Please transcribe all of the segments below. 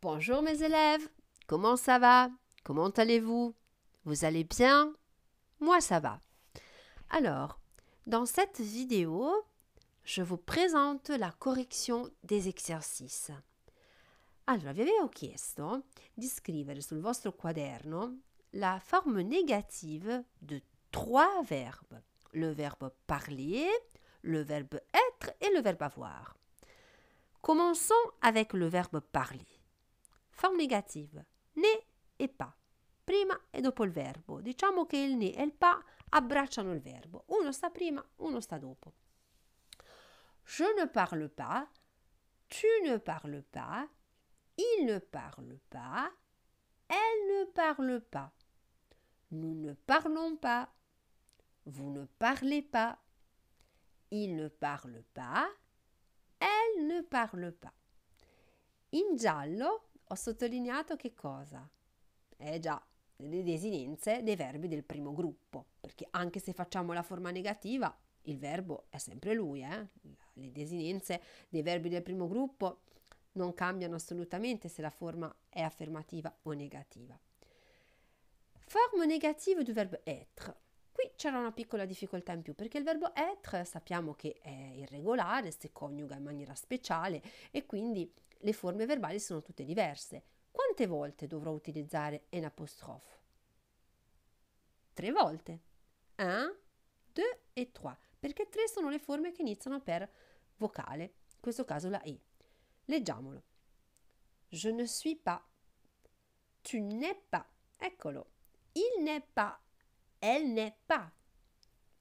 Bonjour mes élèves, comment ça va Comment allez-vous Vous allez bien Moi ça va. Alors, dans cette vidéo, je vous présente la correction des exercices. vous vi eu chiesto di scrivere sul vostro quaderno la forme négative de trois verbes. Le verbe parler, le verbe être et le verbe avoir. Commençons avec le verbe parler. Forme négative. Ne e pa. Prima e dopo il verbo. Diciamo che il ne e il pa abbracciano il verbo. Uno sta prima, uno sta dopo. Je ne parle pas. Tu ne parles pas. Il ne parle pas. Elle ne parle pas. Nous ne parlons pas. Vous ne parlez pas. Il ne parle pas. Elle ne parle pas. In giallo ho sottolineato che cosa? Eh già, le desinenze dei verbi del primo gruppo, perché anche se facciamo la forma negativa, il verbo è sempre lui, eh? le desinenze dei verbi del primo gruppo non cambiano assolutamente se la forma è affermativa o negativa. Forma negativa du verbo être. Qui c'era una piccola difficoltà in più perché il verbo être sappiamo che è irregolare, si coniuga in maniera speciale e quindi le forme verbali sono tutte diverse. Quante volte dovrò utilizzare un apostrofe? Tre volte. Un, deux e trois, perché tre sono le forme che iniziano per vocale, in questo caso la E. Leggiamolo. Je ne suis pas. Tu n'es pas. Eccolo. Il n'est pas Elle n'est pas.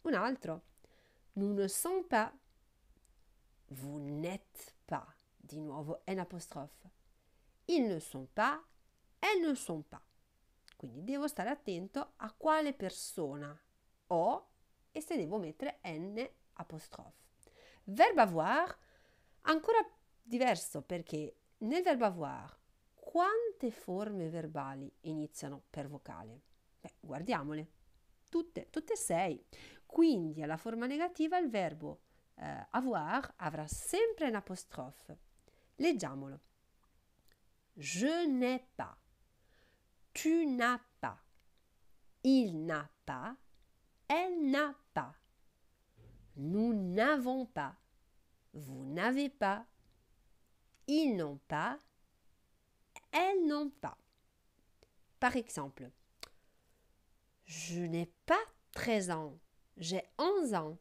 Un altro. Nous ne sommes pas. Vous n'êtes pas. Di nuovo N apostrofe. Ils ne sont pas. Elles ne sont pas. Quindi devo stare attento a quale persona ho e se devo mettere N apostrofe. Verbo avoir ancora diverso perché nel verbo avoir quante forme verbali iniziano per vocale? Beh, guardiamole. tutte, tutte e sei. Quindi alla forma negativa il verbo eh, avoir avrà sempre apostrophe. Leggiamolo. Je n'ai pas. Tu n'as pas. Il n'a pas. Elle n'a pas. Nous n'avons pas. Vous n'avez pas. Ils n'ont pas. Elles n'ont pas. Par exemple, je n'ai pas 13 ans, j'ai 11 ans.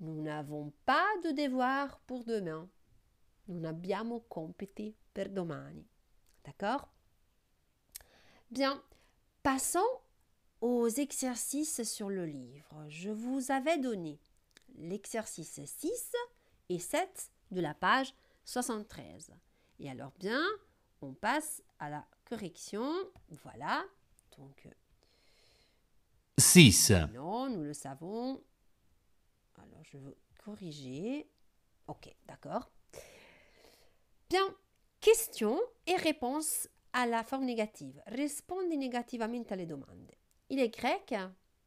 Nous n'avons pas de devoir pour demain. Non abbiamo compiti per domani. D'accord Bien, passons aux exercices sur le livre. Je vous avais donné l'exercice 6 et 7 de la page 73. Et alors bien, on passe à la correction. Voilà, donc, euh, Non, nous le savons. Alors, je veux corriger. Ok, d'accord. Bien, question et réponse forme négative. Répondez négativement à les demandes. Il est grec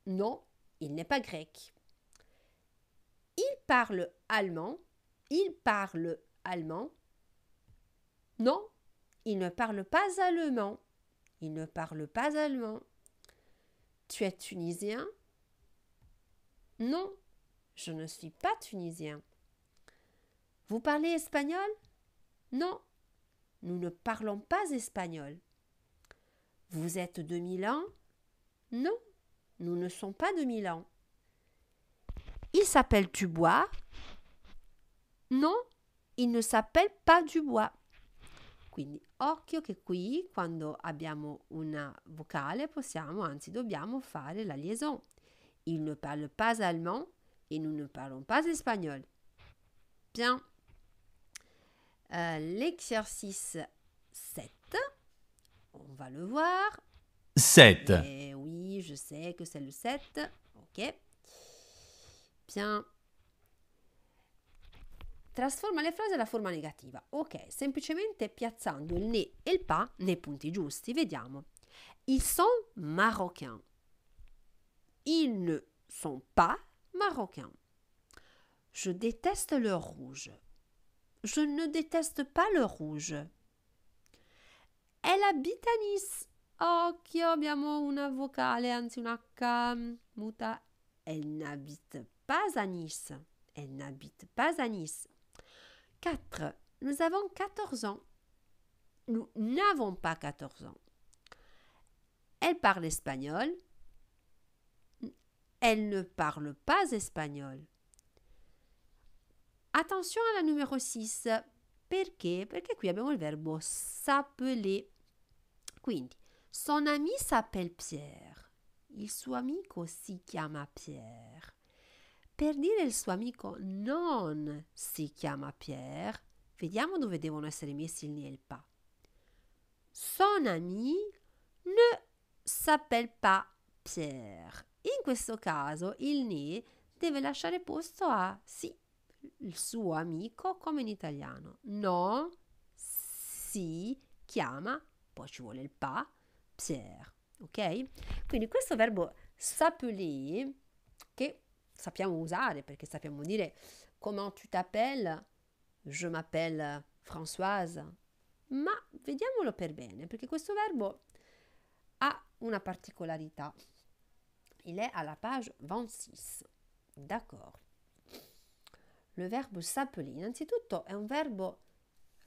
Non, il n'est pas grec. Il parle allemand Il parle allemand Non, il ne parle pas allemand. Il ne parle pas allemand. Tu es tunisien Non, je ne suis pas tunisien. Vous parlez espagnol Non, nous ne parlons pas espagnol. Vous êtes de Milan Non, nous ne sommes pas de Milan. Il s'appelle Dubois Non, il ne s'appelle pas Dubois. Quindi occhio che qui quando abbiamo una vocale possiamo, anzi dobbiamo fare la liaison. Il ne parle pas allemand et nous ne parlons pas espagnol. Bien. Euh, l'exercice 7, on va le voir. 7. Eh oui, je sais que c'est le 7. Ok. Bien. Trasforma le frasi alla forma negativa. Ok, semplicemente piazzando il ne e il pas nei punti giusti. Vediamo. Ils sont marocains. Ils ne sont pas marocains. Je déteste le rouge. Je ne déteste pas le rouge. Elle habite à Nice. Occhio, abbiamo una vocale, anzi una H muta. Elle n'habite pas à Nice. Elle n'habite pas à Nice. 4. Nous avons 14 ans. Nous n'avons pas 14 ans. Elle parle espagnol. Elle ne parle pas espagnol. Attention à la numéro 6. Perché? Perché nous avons le verbo s'appeler. Donc, son ami s'appelle Pierre. Il suo amico Pierre. Per dire il suo amico non si chiama Pierre, vediamo dove devono essere messi il ne e il pa. Son ami ne s'appelle pas Pierre. In questo caso il ne deve lasciare posto a sì, il suo amico come in italiano. No, si chiama, poi ci vuole il pa, Pierre. Ok? Quindi questo verbo s'appeler che sappiamo usare, perché sappiamo dire comment tu t'appelles, je m'appelle Françoise, ma vediamolo per bene, perché questo verbo ha una particolarità. Il è alla page 26. D'accord. Le verbo s'appeler, innanzitutto, è un verbo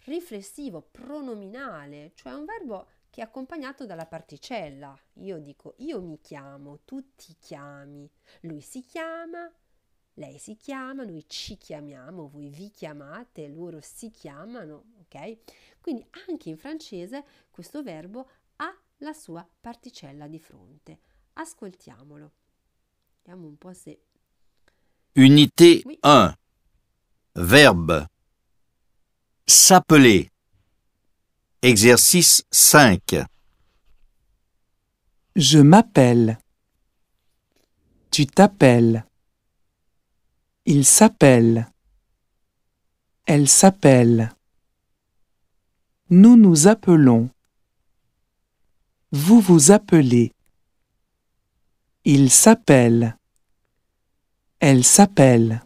riflessivo, pronominale, cioè un verbo che è accompagnato dalla particella. Io dico io mi chiamo, tu ti chiami, lui si chiama, lei si chiama, noi ci chiamiamo, voi vi chiamate, loro si chiamano, ok? Quindi anche in francese questo verbo ha la sua particella di fronte. Ascoltiamolo. Vediamo un po' se... Unité oui. 1. Verbe. S'appeler. Exercice 5 Je m'appelle. Tu t'appelles. Il s'appelle. Elle s'appelle. Nous nous appelons. Vous vous appelez. Il s'appelle. Elle s'appelle.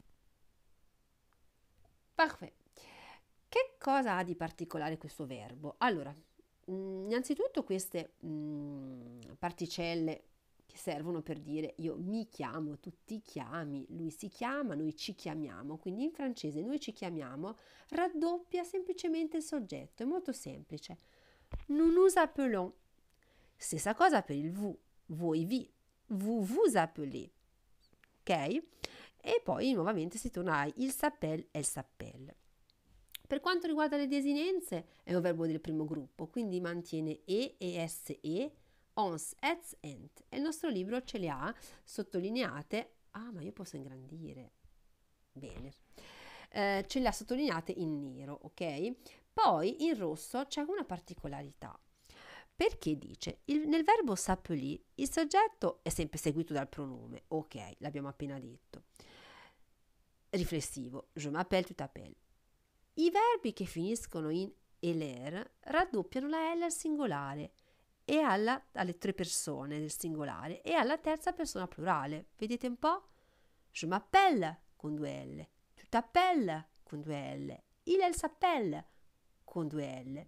cosa ha di particolare questo verbo? Allora, mm, innanzitutto queste mm, particelle che servono per dire io mi chiamo, tu ti chiami, lui si chiama, noi ci chiamiamo, quindi in francese noi ci chiamiamo raddoppia semplicemente il soggetto, è molto semplice. Nous nous appelons. Stessa cosa per il vous, voi vi, vous vous appelez. Ok? E poi nuovamente si torna a il s'appelle, el s'appelle. Per quanto riguarda le desinenze, è un verbo del primo gruppo, quindi mantiene e e se, ons, ez, ent. E il nostro libro ce le ha sottolineate. Ah, ma io posso ingrandire. Bene. Eh, ce le ha sottolineate in nero, ok? Poi in rosso c'è una particolarità perché dice il, nel verbo sapeli il soggetto è sempre seguito dal pronome, ok, l'abbiamo appena detto. Riflessivo, je m'appelle, tu t'appelles. I verbi che finiscono in eler raddoppiano la L al singolare e alla, alle tre persone del singolare e alla terza persona plurale. Vedete un po'? Je m'appelle con due L, tu t'appelles con due L, il elle s'appelle con due L.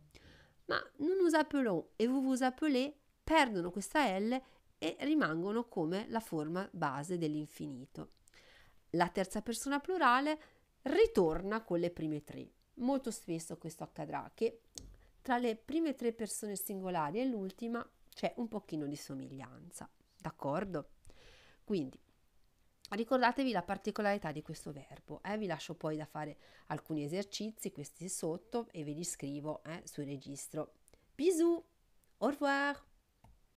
Ma nous nous appelons e vous vous appelez perdono questa L e rimangono come la forma base dell'infinito. La terza persona plurale ritorna con le prime tre. Molto spesso questo accadrà che tra le prime tre persone singolari e l'ultima c'è un pochino di somiglianza, d'accordo? Quindi ricordatevi la particolarità di questo verbo, eh? vi lascio poi da fare alcuni esercizi, questi sotto, e ve li scrivo eh, sul registro. Bisous, au revoir!